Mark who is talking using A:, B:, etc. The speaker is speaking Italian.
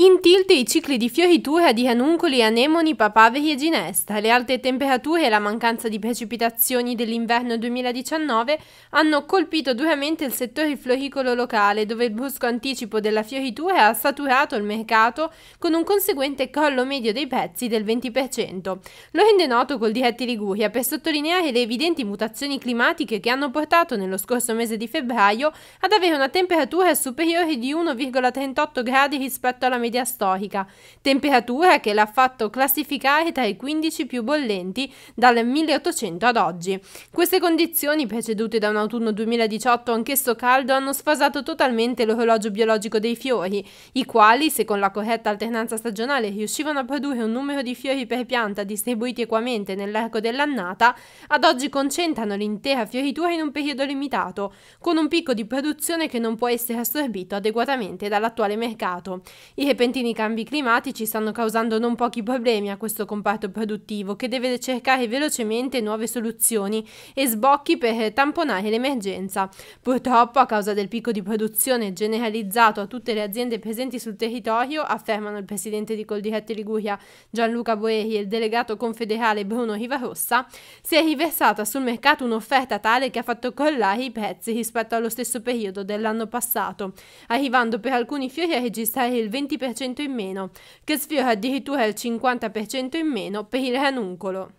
A: In tilt i cicli di fioritura di ranuncoli, anemoni, papaveri e ginestra. Le alte temperature e la mancanza di precipitazioni dell'inverno 2019 hanno colpito duramente il settore floricolo locale, dove il brusco anticipo della fioritura ha saturato il mercato con un conseguente crollo medio dei prezzi del 20%. Lo rende noto col Diretti Liguria per sottolineare le evidenti mutazioni climatiche che hanno portato nello scorso mese di febbraio ad avere una temperatura superiore di 1,38 gradi rispetto alla media media storica, temperatura che l'ha fatto classificare tra i 15 più bollenti dal 1800 ad oggi. Queste condizioni, precedute da un autunno 2018 anch'esso caldo, hanno sfasato totalmente l'orologio biologico dei fiori, i quali, se con la corretta alternanza stagionale riuscivano a produrre un numero di fiori per pianta distribuiti equamente nell'arco dell'annata, ad oggi concentrano l'intera fioritura in un periodo limitato, con un picco di produzione che non può essere assorbito adeguatamente dall'attuale mercato. I repentini cambi climatici stanno causando non pochi problemi a questo comparto produttivo che deve cercare velocemente nuove soluzioni e sbocchi per tamponare l'emergenza. Purtroppo a causa del picco di produzione generalizzato a tutte le aziende presenti sul territorio, affermano il presidente di Coldiretti Liguria Gianluca Boeri e il delegato confederale Bruno Rivarossa, si è riversata sul mercato un'offerta tale che ha fatto crollare i prezzi rispetto allo stesso periodo dell'anno passato, arrivando per alcuni fiori a registrare il 20% in meno, che sfiora addirittura il 50% in meno per il ranuncolo.